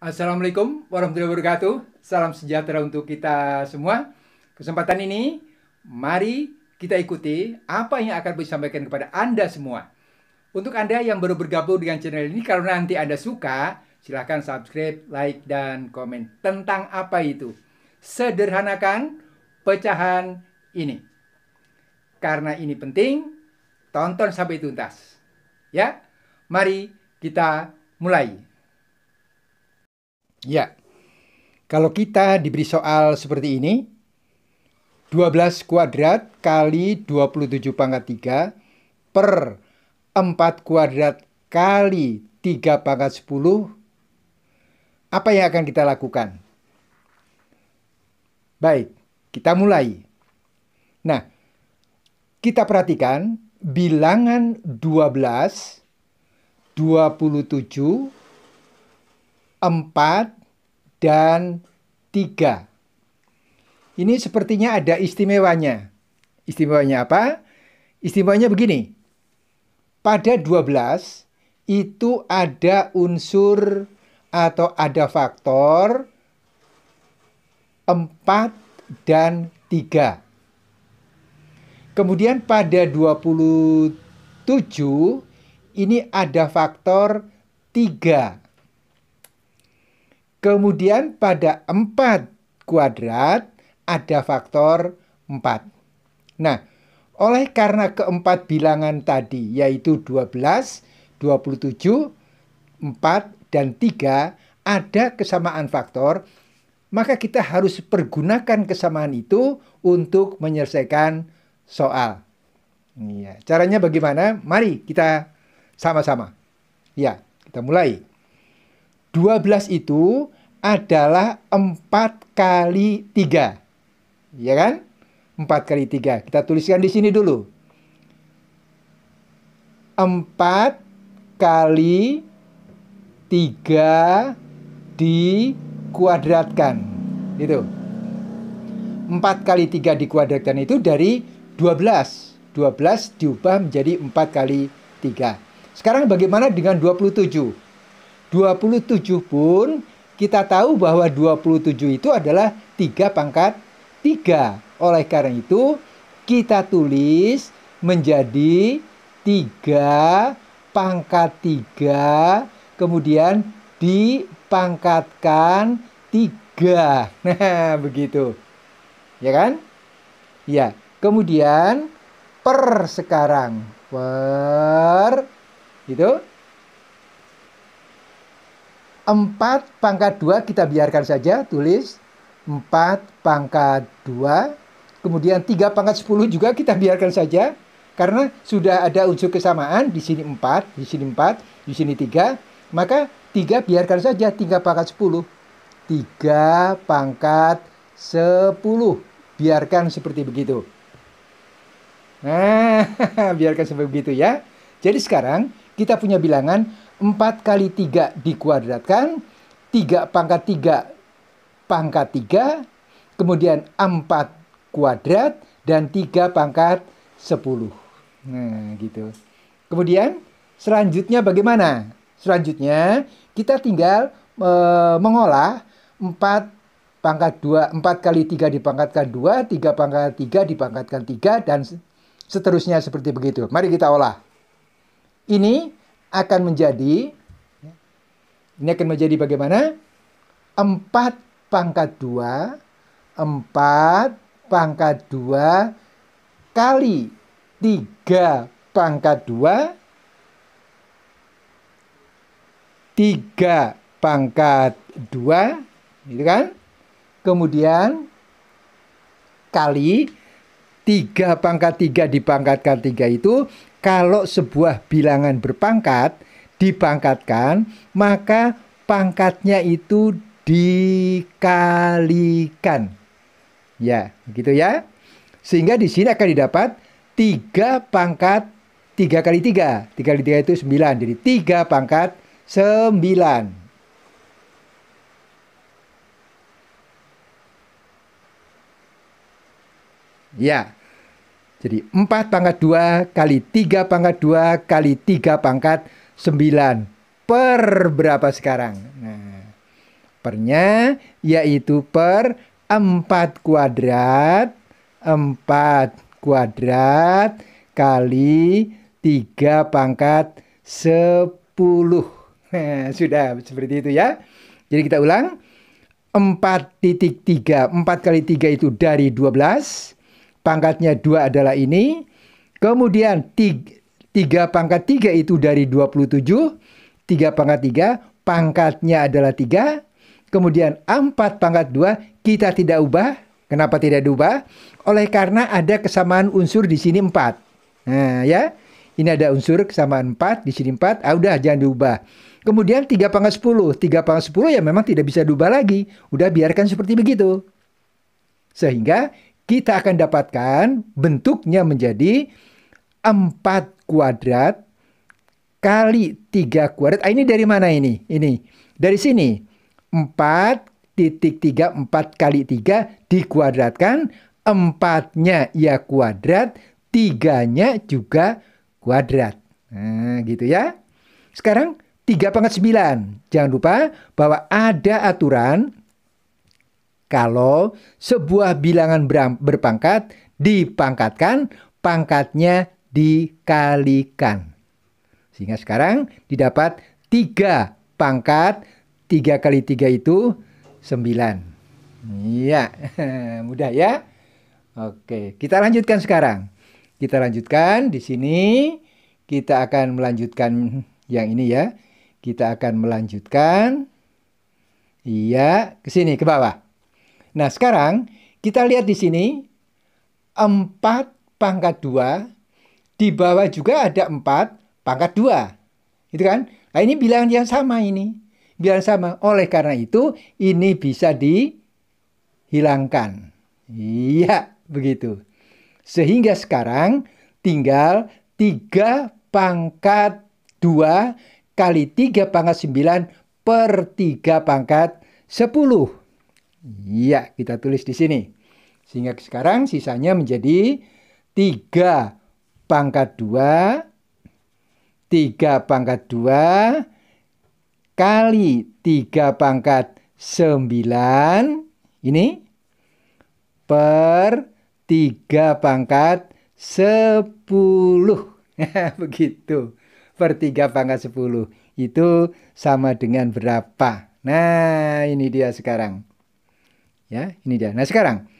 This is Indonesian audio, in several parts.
Assalamualaikum warahmatullahi wabarakatuh. Salam sejahtera untuk kita semua. Kesempatan ini, mari kita ikuti apa yang akan sampaikan kepada Anda semua. Untuk Anda yang baru bergabung dengan channel ini, kalau nanti Anda suka, silahkan subscribe, like, dan komen. Tentang apa itu? Sederhanakan pecahan ini. Karena ini penting, tonton sampai tuntas. Ya, mari kita mulai. Ya, kalau kita diberi soal seperti ini, 12 kuadrat kali 27 pangkat 3 per 4 kuadrat kali 3 pangkat 10, apa yang akan kita lakukan? Baik, kita mulai. Nah, kita perhatikan bilangan 12, 27, 4, dan 3. Ini sepertinya ada istimewanya. Istimewanya apa? Istimewanya begini. Pada 12 itu ada unsur atau ada faktor 4 dan 3. Kemudian pada 27 ini ada faktor 3. Kemudian pada 4 kuadrat ada faktor 4. Nah, oleh karena keempat bilangan tadi yaitu 12, 27, 4, dan 3 ada kesamaan faktor, maka kita harus pergunakan kesamaan itu untuk menyelesaikan soal. Iya, caranya bagaimana? Mari kita sama-sama. Ya, kita mulai. 12 itu adalah 4 kali 3. Ya kan? 4 kali 3. Kita tuliskan di sini dulu. 4 kali 3 dikuadratkan. Itu. 4 kali 3 dikuadratkan itu dari 12. 12 diubah menjadi 4 kali 3. Sekarang bagaimana dengan 27? 27 pun kita tahu bahwa 27 itu adalah 3 pangkat 3. Oleh karena itu, kita tulis menjadi 3 pangkat 3 kemudian dipangkatkan 3. Nah, begitu. Ya kan? Ya. Kemudian per sekarang per itu. 4 pangkat 2 kita biarkan saja, tulis 4 pangkat 2. Kemudian 3 pangkat 10 juga kita biarkan saja. Karena sudah ada unsur kesamaan, di sini 4, di sini 4, di sini 3. Maka 3 biarkan saja, 3 pangkat 10. 3 pangkat 10. Biarkan seperti begitu. Nah, biarkan seperti begitu ya. Jadi sekarang kita punya bilangan 4 kali 3 dikuadratkan, 3 pangkat 3 pangkat 3, kemudian 4 kuadrat, dan 3 pangkat 10. Nah, gitu. Kemudian, selanjutnya bagaimana? Selanjutnya, kita tinggal e, mengolah 4 pangkat 2, 4 kali 3 dipangkatkan 2, 3 pangkat 3 dipangkatkan 3, dan seterusnya seperti begitu. Mari kita olah. Ini akan menjadi ya, ini akan menjadi bagaimana? 4 pangkat 2 4 pangkat 2 kali 3 pangkat 2 3 pangkat 2 gitu kan? Kemudian kali 3 pangkat 3 dipangkatkan 3 itu kalau sebuah bilangan berpangkat dipangkatkan, maka pangkatnya itu dikalikan. Ya, gitu ya. Sehingga di sini akan didapat tiga pangkat tiga kali tiga, tiga kali tiga itu sembilan, Jadi tiga pangkat sembilan, Ya, jadi 4 pangkat 2 kali 3 pangkat 2 kali 3 pangkat 9 per berapa sekarang? Nah, pernya yaitu per 4 kuadrat 4 kuadrat kali 3 pangkat 10. Nah, sudah seperti itu ya. Jadi kita ulang. 4 titik 3. 4 kali 3 itu dari 12 pangkatnya dua adalah ini. Kemudian tiga, tiga pangkat tiga itu dari 27. Tiga pangkat tiga, pangkatnya adalah tiga. Kemudian empat pangkat dua, kita tidak ubah. Kenapa tidak diubah? Oleh karena ada kesamaan unsur di sini empat. Nah, ya. Ini ada unsur kesamaan empat di sini empat, Ah, udah jangan diubah. Kemudian tiga pangkat sepuluh tiga pangkat sepuluh ya memang tidak bisa diubah lagi. Udah biarkan seperti begitu. Sehingga kita akan dapatkan bentuknya menjadi 4 kuadrat kali 3 kuadrat. Ah, ini dari mana ini? Ini. Dari sini. 4 titik 3, 4 kali 3 dikuadratkan. 4-nya ya kuadrat, 3-nya juga kuadrat. Nah, gitu ya. Sekarang 3 pangkat 9. Jangan lupa bahwa ada aturan kalau sebuah bilangan berpangkat dipangkatkan, pangkatnya dikalikan. Sehingga sekarang didapat 3 pangkat 3 kali 3 itu 9. Iya, mudah ya. Oke, kita lanjutkan sekarang. Kita lanjutkan di sini. Kita akan melanjutkan yang ini ya. Kita akan melanjutkan. Iya, ke sini, ke bawah. Nah, sekarang kita lihat di sini 4 pangkat 2 di bawah juga ada 4 pangkat 2. Gitu kan? Nah, ini bilangan yang sama ini. Bilangan sama. Oleh karena itu, ini bisa dihilangkan. Iya, begitu. Sehingga sekarang tinggal 3 pangkat 2 kali 3 pangkat 9 per 3 pangkat 10. Iya, kita tulis di sini. Sehingga sekarang sisanya menjadi 3 pangkat 2, 3 pangkat 2, kali 3 pangkat 9, ini, per 3 pangkat 10. Begitu. Per 3 pangkat 10. Itu sama dengan berapa? Nah, ini dia sekarang. Ya, ini dia. Nah sekarang,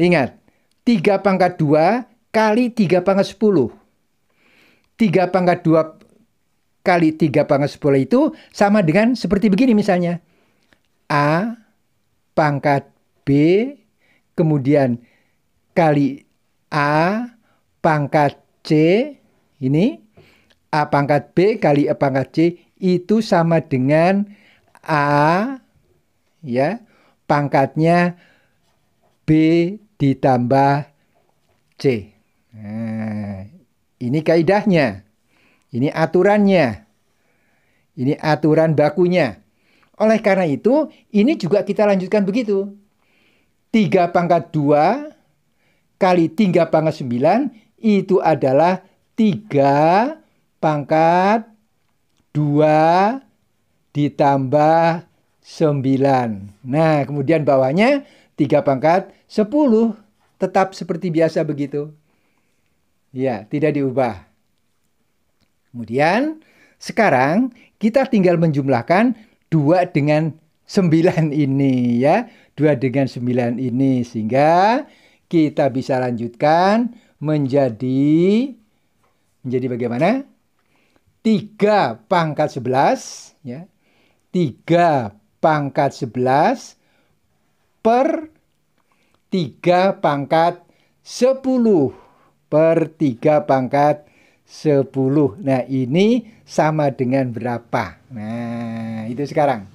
ingat. 3 pangkat 2 kali 3 pangkat 10. 3 pangkat 2 kali 3 pangkat 10 itu sama dengan seperti begini misalnya. A pangkat B kemudian kali A pangkat C ini A pangkat B kali A pangkat C itu sama dengan A ya pangkatnya B ditambah C. Nah, ini kaidahnya. Ini aturannya. Ini aturan bakunya. Oleh karena itu, ini juga kita lanjutkan begitu. 3 pangkat 2 kali 3 pangkat 9 itu adalah 3 pangkat 2 ditambah 9. Nah, kemudian bawahnya 3 pangkat 10 tetap seperti biasa begitu. Ya, tidak diubah. Kemudian sekarang kita tinggal menjumlahkan 2 dengan 9 ini ya. 2 dengan 9 ini sehingga kita bisa lanjutkan menjadi menjadi bagaimana? 3 pangkat 11 ya. 3 pangkat 11 per 3 pangkat 10 per 3 pangkat 10. Nah, ini sama dengan berapa? Nah, itu sekarang.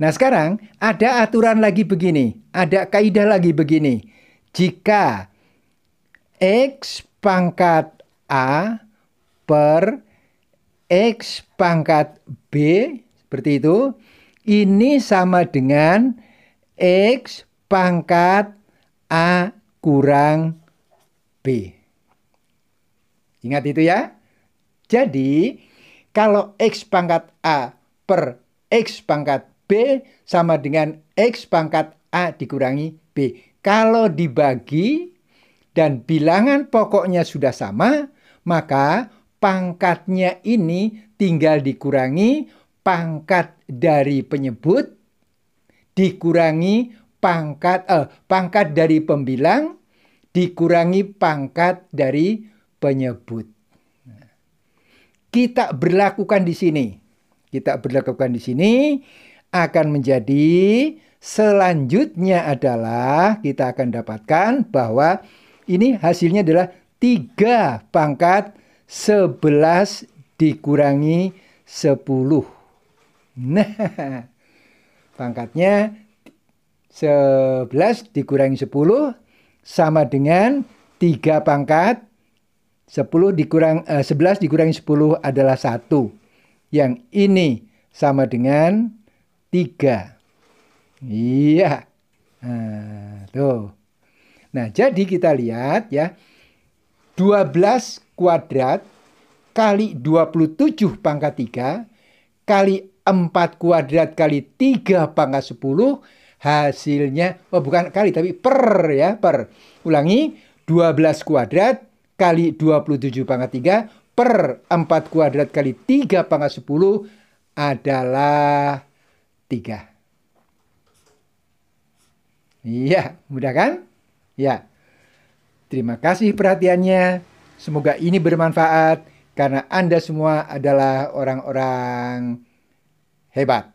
Nah, sekarang ada aturan lagi begini. Ada kaidah lagi begini. Jika X pangkat A per X pangkat B, seperti itu ini sama dengan X pangkat A kurang B. Ingat itu ya. Jadi, kalau X pangkat A per X pangkat B sama dengan X pangkat A dikurangi B. Kalau dibagi dan bilangan pokoknya sudah sama, maka pangkatnya ini tinggal dikurangi pangkat dari penyebut dikurangi pangkat eh, pangkat dari pembilang dikurangi pangkat dari penyebut. Kita berlakukan di sini. Kita berlakukan di sini akan menjadi selanjutnya adalah kita akan dapatkan bahwa ini hasilnya adalah tiga pangkat 11 dikurangi 10. Nah, pangkatnya 11 dikurangi 10 sama dengan 3 pangkat 10 dikurang eh, 11 dikurangi 10 adalah 1. Yang ini sama dengan 3. Iya. Nah, tuh. Nah, jadi kita lihat ya. 12 kuadrat kali 27 pangkat 3 kali 4 kuadrat kali 3 pangkat 10 hasilnya oh bukan kali tapi per ya per ulangi 12 kuadrat kali 27 pangkat 3 per 4 kuadrat kali 3 pangkat 10 adalah 3. Iya, mudah kan? Ya. Terima kasih perhatiannya. Semoga ini bermanfaat karena Anda semua adalah orang-orang Hey bye.